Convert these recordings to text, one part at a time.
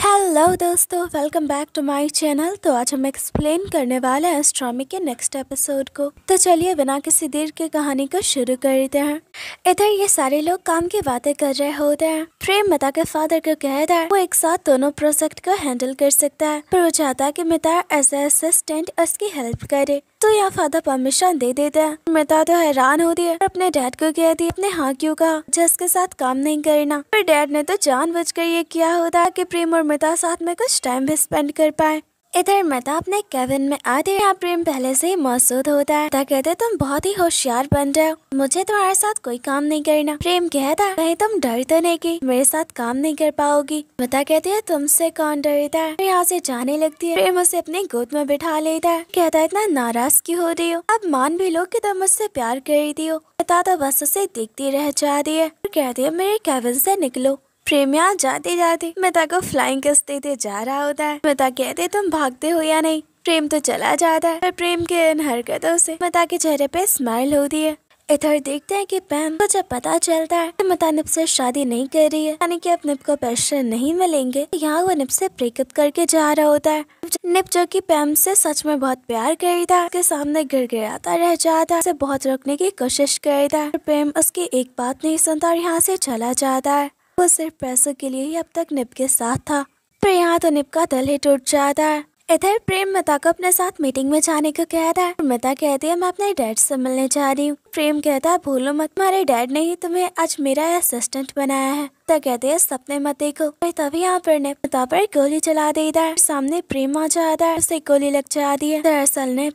hello दोस्तों welcome back to my channel तो आज हम एक्सप्लेन करने वाले हैं एस्ट्रॉमी के नेक्स्ट एपिसोड को तो चलिए बिना किसी देर के कहानी को शुरू करते हैं इधर ये सारे लोग काम की बातें कर रहे होते हैं प्रेम मिता के फादर को कहता है वो एक साथ दोनों प्रोजेक्ट को हैंडल कर सकता है पर वो चाहता है की मिता एज असिस्टेंट उसकी हेल्प करे तो यहाँ फादर परमिशन दे देते हैं मिता तो हैरान होती है अपने डैड को कह दिया अपने हाँ क्यों कहा जिसके साथ काम नहीं करना पर डैड ने तो कर ये किया होता है की प्रेम और और मिता साथ में कुछ टाइम भी स्पेंड कर पाए इधर मिता अपने कैबिन में आते यहाँ प्रेम पहले से ही मौजूद होता है ता कहते तुम बहुत ही होशियार बन रहे हो मुझे तुम्हारे साथ कोई काम नहीं करना प्रेम कहता कहीं तुम डर तो नहीं की मेरे साथ काम नहीं कर पाओगी मता कहती है तुमसे कौन डरता है यहाँ से जाने लगती है प्रेम उसे अपने गोद में बिठा लेता है कहता है इतना नाराज क्यों हो रही हो अब मान भी लो की तुम मुझसे प्यार कर रही हो तो बस उसे देखती रह जाती है कहती है मेरे कैबिन से निकलो प्रेमिया जाते जाते मिता को फ्लाइंग किस देते जा रहा होता है मिता कहते तुम भागते हो या नहीं प्रेम तो चला जाता है पर प्रेम के इन हरकतों से मिता के चेहरे पे स्माइल होती है इधर देखते हैं कि पैम को जब पता चलता है कि मता निप से शादी नहीं कर रही है यानी कि अब निप को पैसे नहीं मिलेंगे तो यहाँ वो निप से ब्रेकअप करके जा रहा होता है निप जो कि पैम से सच में बहुत प्यार कर था उसके सामने गिराता रह जाता है उसे बहुत रोकने की कोशिश करता है प्रेम उसकी एक बात नहीं सुनता और यहाँ से चला जाता है वो सिर्फ पैसों के लिए ही अब तक निप के साथ था पर यहाँ तो निप का दल ही टूट जाता है इधर प्रेम मिता को अपने साथ मीटिंग में जाने को कह रहा है मिता कहती है मैं अपने डैड से मिलने जा रही हूँ प्रेम कहता है भूलो मत तुम्हारे डैड ने ही तुम्हें आज मेरा असिस्टेंट बनाया है तो कहते हैं सपने मत देखो तभी यहाँ पर ने तो पर गोली चला दी इधर सामने प्रेम आ जाता है उसे गोली लग दी है दरअसल ने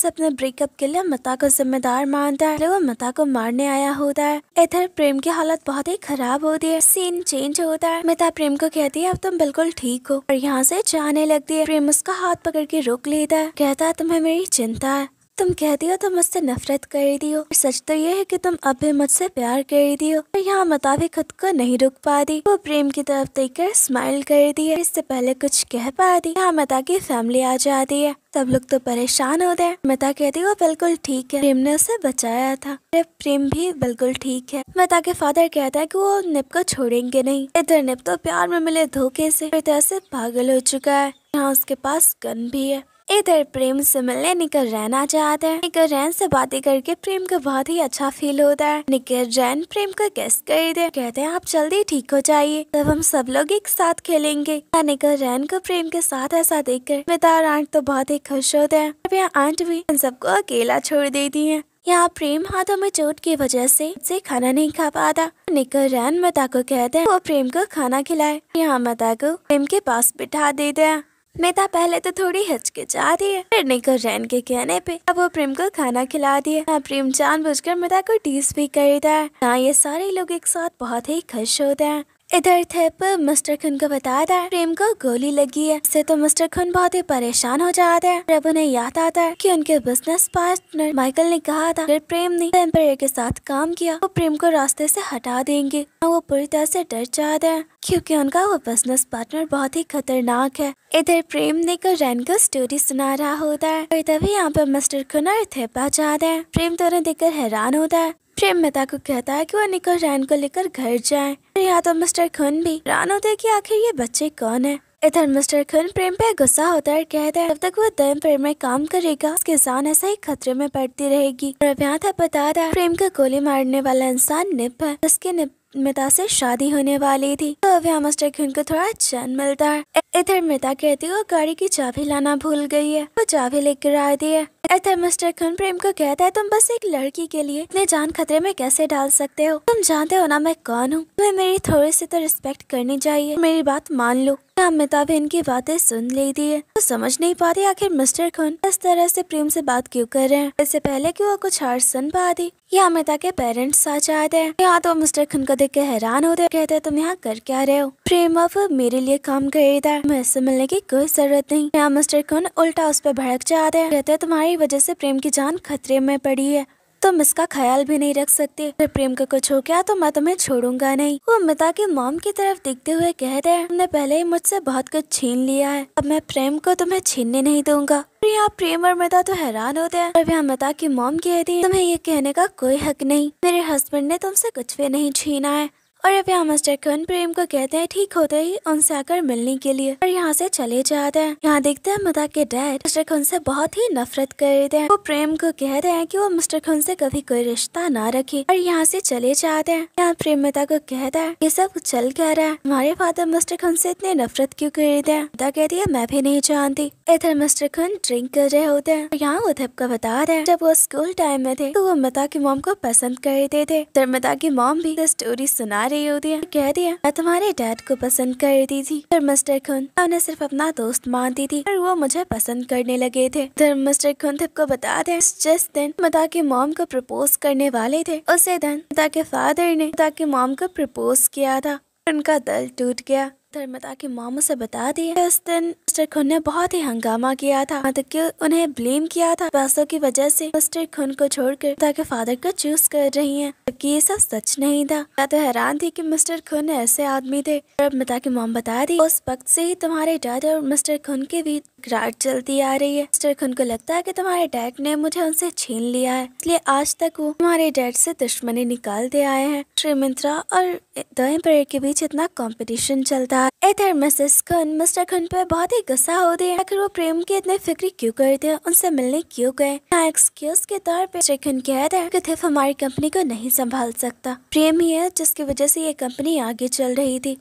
से अपने ब्रेकअप के लिए मता को जिम्मेदार मानता है वो मता को मारने आया होता है इधर प्रेम की हालत बहुत ही खराब होती है सीन चेंज होता है मिता प्रेम को कहती है अब तुम बिल्कुल ठीक हो और यहाँ से जाने लगती है प्रेम उसका हाथ पकड़ के रोक लेता है कहता है तुम्हें मेरी चिंता है तुम कह हो तो मुझसे नफरत कर दी हो सच तो ये है कि तुम अब भी मुझसे प्यार कर दियो और यहाँ मुताबिक खुद को नहीं रुक पा दी वो प्रेम की तरफ देख कर स्माइल कर दी है इससे पहले कुछ कह पा दी यहाँ मता की फैमिली आ जाती है सब लोग तो परेशान हो गए मता कहती वो बिल्कुल ठीक है प्रेम ने उसे बचाया था प्रेम भी बिल्कुल ठीक है मता के फादर कहता है कि वो निप को छोड़ेंगे नहीं इधर निप तो प्यार में मिले धोखे से इधर से पागल हो चुका है यहाँ उसके पास गन भी है इधर प्रेम से मिलने निकल रैन आ जाते हैं निकल रैन से बातें करके प्रेम को बहुत ही अच्छा फील होता है निकल रैन प्रेम को कैस कर दे कहते हैं आप जल्दी ठीक हो जाइए तब हम सब लोग एक साथ खेलेंगे निकल रैन को प्रेम के साथ ऐसा देख कर मितार आंट तो बहुत ही खुश होते हैं अब यहाँ आंट भी इन सबको अकेला छोड़ देती है यहाँ प्रेम हाथों में चोट की वजह से से खाना नहीं खा पाता निकल रैन मता को कहते हैं वो प्रेम को खाना खिलाए यहाँ मता को प्रेम के पास बिठा देते हैं मेधा पहले तो थोड़ी जा रही है फिर निकल रैन के कहने पे अब वो प्रेम को खाना खिला दिए हाँ, प्रेम कर मेधा को टीस भी करता है ना हाँ, ये सारे लोग एक साथ बहुत ही खुश होते हैं इधर थे मिस्टर खुन को बता है प्रेम को गोली लगी है इससे तो मिस्टर खुन बहुत ही परेशान हो जाता है प्रभु ने याद आता है कि उनके बिजनेस पार्टनर माइकल ने कहा था अगर प्रेम ने एम्पायर के साथ काम किया वो तो प्रेम को रास्ते से हटा देंगे हाँ, वो पूरी तरह से डर जाते है क्योंकि उनका वो बिजनेस पार्टनर बहुत ही खतरनाक है इधर प्रेम ने को रैन को स्टोरी सुना रहा होता है और तभी यहाँ पर मिस्टर खुन और थे जाता है प्रेम तो उन्हें देखकर हैरान होता है प्रेम मेहता को कहता है कि वह निकल रैन को लेकर घर जाए यहाँ तो मिस्टर खुन भी रान होते है की आखिर ये बच्चे कौन है इधर मिस्टर खुन प्रेम पे गुस्सा होता है कहता है जब तक वो दम प्रेम में काम करेगा उसके जान ऐसा ही खतरे में पड़ती रहेगी और अब यहाँ था बता रहा है प्रेम का गोली मारने वाला इंसान निप है उसके निप मिता से शादी होने वाली थी तो अब यहाँ मिस्टर खुन को थोड़ा चैन मिलता है इधर मिता कहती है वो गाड़ी की चाबी लाना भूल गई है वो चाबी लेकर आ दी है अतः मिस्टर खुन प्रेम को कहता है तुम बस एक लड़की के लिए अपने जान खतरे में कैसे डाल सकते हो तुम जानते हो ना मैं कौन हूँ तुम्हें मेरी थोड़ी सी तो रिस्पेक्ट करनी चाहिए मेरी बात मान लो अमिताभ इनकी बातें सुन लेती है तो समझ नहीं पा रही आखिर मिस्टर खुन इस तरह से प्रेम से बात क्यों कर रहे हैं इससे पहले कि वो कुछ हार सुन पाती या अमिता के पेरेंट्स आ जाते हैं यहाँ तो मिस्टर खुन को देख के हैरान होते कहते तुम यहाँ कर क्या रहे हो प्रेम अब मेरे लिए काम खरीदा मैं इससे मिलने की कोई जरूरत नहीं यहाँ मिस्टर खुन उल्टा उस पर भड़क जाते हैं कहते तुम्हारी वजह से प्रेम की जान खतरे में पड़ी है तुम इसका ख्याल भी नहीं रख सकते अगर प्रेम का कुछ हो गया तो मैं तुम्हें छोड़ूंगा नहीं वो अमिता की मॉम की तरफ देखते हुए कहते हैं तुमने पहले ही मुझसे बहुत कुछ छीन लिया है अब मैं प्रेम को तुम्हें छीनने नहीं दूंगा यहाँ प्रेम और अमिता तो हैरान होते हैं और यहाँ अमिता की मॉम कहती है तुम्हें ये कहने का कोई हक नहीं मेरे हस्बैंड ने तुमसे कुछ भी नहीं छीना है और यहाँ मास्टर कन प्रेम को कहते हैं ठीक होते ही उनसे आकर मिलने के लिए और यहाँ से चले जाते हैं यहाँ देखते हैं मदा के डैड मिस्टर खुन से बहुत ही नफरत कर रहे हैं वो प्रेम को कहते हैं कि वो मिस्टर खुन से कभी कोई रिश्ता ना रखे और यहाँ से चले जाते हैं यहाँ प्रेम मदा को कहता है ये सब चल कह रहा है हमारे फादर मिस्टर खुन से इतनी नफरत क्यों रहे हैं मदा कहती है मैं भी नहीं जानती इधर मिस्टर खुन ड्रिंक कर रहे होते हैं यहाँ उधब का बता रहे जब वो स्कूल टाइम में थे तो वो मदा की मोम को पसंद करते थे मदा की मोम भी स्टोरी सुना रही होती है कह दिया मैं तुम्हारे डैड को पसंद कर दी थी पर मिस्टर खुन उन्हें सिर्फ अपना दोस्त मानती थी और वो मुझे पसंद करने लगे थे फिर मिस्टर खुन को बता दें जिस दिन मदा के मॉम को प्रपोज करने वाले थे उसे दिन मदा के फादर ने मदा के मॉम को प्रपोज किया था उनका दल टूट गया धर्मता के मामू से बता दिया उस दिन मिस्टर खुन ने बहुत ही हंगामा किया था तो कि उन्हें ब्लेम किया था पैसों की वजह से मिस्टर खुन को छोड़कर ताकि फादर को चूज कर रही हैं जबकि ये सब सच नहीं था मैं तो हैरान थी कि मिस्टर खुन ऐसे आदमी थे धर्मता की मोम बता दी उस वक्त से ही तुम्हारे डैड और मिस्टर खुन के बीच ग्राट चलती आ रही है मिस्टर खुन को लगता है की तुम्हारे डैड ने मुझे उनसे छीन लिया है इसलिए आज तक वो तुम्हारे डैड से दुश्मनी निकालते आए हैं श्री मिंत्रा और द के बीच इतना कॉम्पिटिशन चलता साथ इधर मिसेस कुन मिस्टर कुन पर बहुत ही गुस्सा होते हैं आखिर वो प्रेम की इतने फिक्र क्यों करते हैं उनसे मिलने क्यों गए एक्सक्यूज हाँ, के तौर पर मिस्टर कहते हैं कि थिफ हमारी कंपनी को नहीं संभाल सकता प्रेम ही है जिसकी वजह से ये कंपनी आगे चल रही थी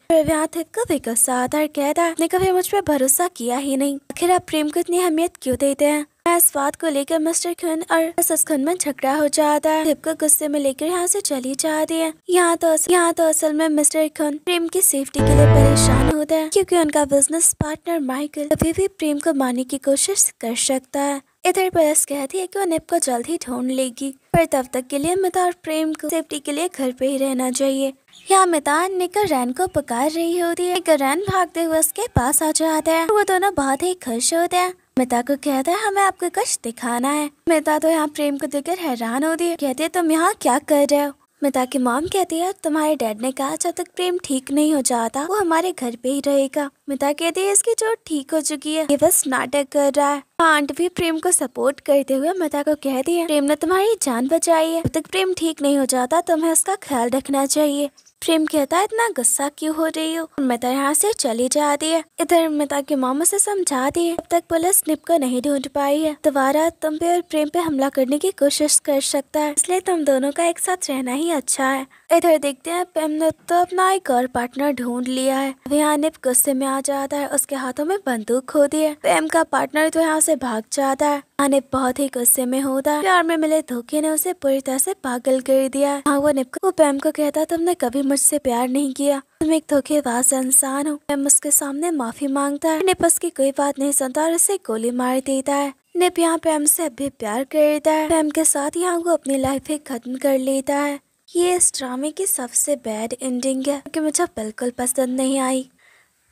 कभी गुस्सा आता कहता है कभी मुझ पर भरोसा किया ही नहीं आखिर आप प्रेम को इतनी अहमियत क्यों देते हैं इस बात को लेकर मिस्टर खन और मिसेस खन में झगड़ा हो जाता है दीपका गुस्से में लेकर यहाँ से चली जाती है यहाँ तो यहाँ तो असल में मिस्टर खन प्रेम की सेफ्टी के लिए परेशान होता है क्योंकि उनका बिजनेस पार्टनर माइकल अभी भी प्रेम को मारने की कोशिश कर सकता है इधर बस कहती है कि वो निप को जल्द ही ढूंढ लेगी पर तब तक के लिए अमिता और प्रेम को सेफ्टी के लिए घर पे ही रहना चाहिए यहाँ अमिता निकर रैन को पकार रही होती है निकर रैन भागते हुए उसके पास आ जाता है वो दोनों बहुत ही खुश होते हैं मिता को कहता है हमें आपको कष्ट दिखाना है मिता तो यहाँ प्रेम को देखकर हैरान होती है कहती है तुम यहाँ क्या कर रहे हो मिता की मॉम कहती है तुम्हारे डैड ने कहा जब तक प्रेम ठीक नहीं हो जाता वो हमारे घर पे ही रहेगा मिता कहती है इसकी चोट ठीक हो चुकी है ये बस नाटक कर रहा है आंट भी प्रेम को सपोर्ट करते हुए मिता को कहती है प्रेम ने तुम्हारी जान बचाई है जब तक प्रेम ठीक नहीं हो जाता तुम्हें उसका ख्याल रखना चाहिए प्रेम कहता है इतना गुस्सा क्यों हो रही हो मिता तो यहाँ से चली जाती है इधर मिता के मामा से दी है अब तक पुलिस निप को नहीं ढूंढ पाई है दोबारा तुम पे और प्रेम पे हमला करने की कोशिश कर सकता है इसलिए तुम दोनों का एक साथ रहना ही अच्छा है इधर देखते हैं प्रेम ने तो अपना एक और पार्टनर ढूंढ लिया है अब यहाँ निप गुस्से में आ जाता है उसके हाथों में बंदूक होती है प्रेम का पार्टनर तो यहाँ से भाग जाता है अनिप बहुत ही गुस्से में होता प्यार में मिले धोखे ने उसे पूरी तरह से पागल कर दिया हाँ वो अनिप को पैम को कहता तुमने कभी मुझसे प्यार नहीं किया तुम एक धोखेबाज इंसान हो पैम उसके सामने माफी मांगता है अनिप उसकी कोई बात नहीं सुनता और उसे गोली मार देता है निप यहाँ पैम से अब भी प्यार करता है प्रेम के साथ यहाँ वो अपनी लाइफ ही खत्म कर लेता है ये इस ड्रामे की सबसे बैड एंडिंग है क्योंकि मुझे बिल्कुल पसंद नहीं आई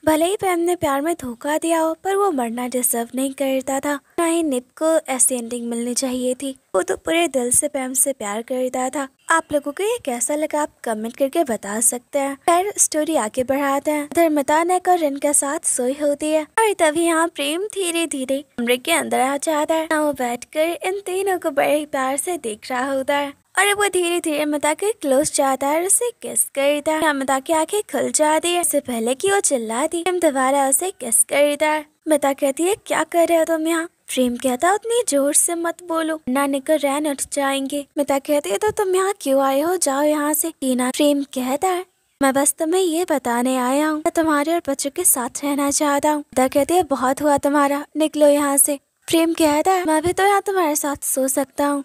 भले ही पैम ने प्यार में धोखा दिया हो पर वो मरना डिजर्व नहीं करता था ना ही निप को ऐसी एंडिंग मिलनी चाहिए थी वो तो पूरे दिल से पैम से प्यार करता था आप लोगों को ये कैसा लगा आप कमेंट करके बता सकते हैं फिर स्टोरी आगे बढ़ाते हैं धर्मता ने और रिन के साथ सोई होती है और तभी यहाँ प्रेम धीरे धीरे कमरे के अंदर आ जाता है वो बैठ कर इन तीनों को बड़े प्यार से देख रहा होता है और वो धीरे धीरे अमिता के क्लोज जाता है और उसे किस करता है अमिता की आंखें खुल जाती है इससे पहले की वो चिल्लाती प्रेम दोबारा उसे किस करता है अमिता कहती है क्या कर रहे हो तुम यहाँ प्रेम कहता उतनी जोर से मत बोलो ना निकल रैन उठ जाएंगे अमिता कहती है तो तुम यहाँ क्यों आए हो जाओ यहाँ से टीना प्रेम कहता है मैं बस तुम्हें ये बताने आया हूँ मैं तुम्हारे और बच्चों के साथ रहना चाहता हूँ अमिता कहती है बहुत हुआ तुम्हारा निकलो यहाँ से प्रेम कहता है मैं भी तो यहाँ तुम्हारे साथ सो सकता हूँ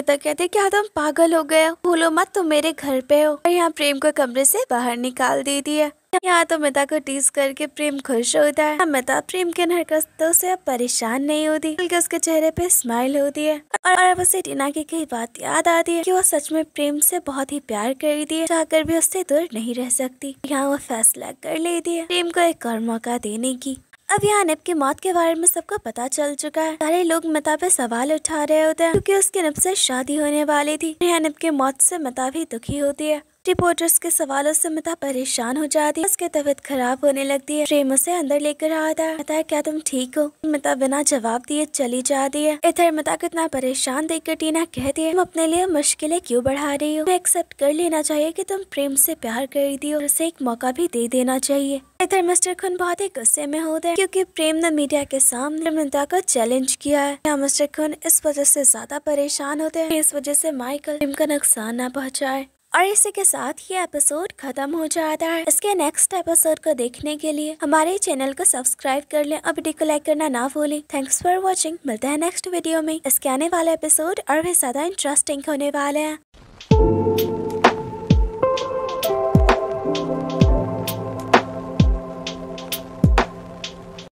तो कहते क्या तुम पागल हो गए भूलो मत तुम मेरे घर पे हो और यहाँ प्रेम को कमरे से बाहर निकाल दे है यहाँ तो मिता को टीस करके प्रेम खुश होता है मिता प्रेम के नरकस्तों से अब परेशान नहीं होती बल्कि उसके चेहरे पे स्माइल होती है और अब उसे टीना की कई बात याद आती है कि वो सच में प्रेम से बहुत ही प्यार करती है जाकर भी उससे दूर नहीं रह सकती यहाँ वो फैसला कर लेती है प्रेम को एक और मौका देने की अब यहाँ अनिप की मौत के बारे में सबको पता चल चुका है सारे लोग मता पे सवाल उठा रहे होते हैं क्योंकि उसके नब से शादी होने वाली थी अनिप की मौत से मता भी दुखी होती है रिपोर्टर्स के सवालों से मिता परेशान हो जाती है उसकी तबीयत खराब होने लगती है प्रेम उसे अंदर लेकर आता है मिता क्या तुम ठीक हो मिता बिना जवाब दिए चली जाती है इधर मिता को इतना परेशान कर टीना कहती है तुम अपने लिए मुश्किलें क्यों बढ़ा रही हो एक्सेप्ट कर लेना चाहिए की तुम प्रेम से प्यार कर दी और उसे एक मौका भी दे देना चाहिए इधर मिस्टर खुन बहुत ही गुस्से में होते हैं क्योंकि प्रेम ने मीडिया के सामने मिता को चैलेंज किया है यहाँ मिस्टर खुन इस वजह से ज्यादा परेशान होते हैं इस वजह से माइकल प्रेम का नुकसान न पहुंचाए और इसी के साथ ये एपिसोड खत्म हो जाता है इसके नेक्स्ट एपिसोड को देखने के लिए हमारे चैनल को सब्सक्राइब कर लें और वीडियो को लाइक करना ना भूलें थैंक्स फॉर वॉचिंग मिलते हैं नेक्स्ट वीडियो में इसके आने वाले एपिसोड और भी ज्यादा इंटरेस्टिंग होने वाले हैं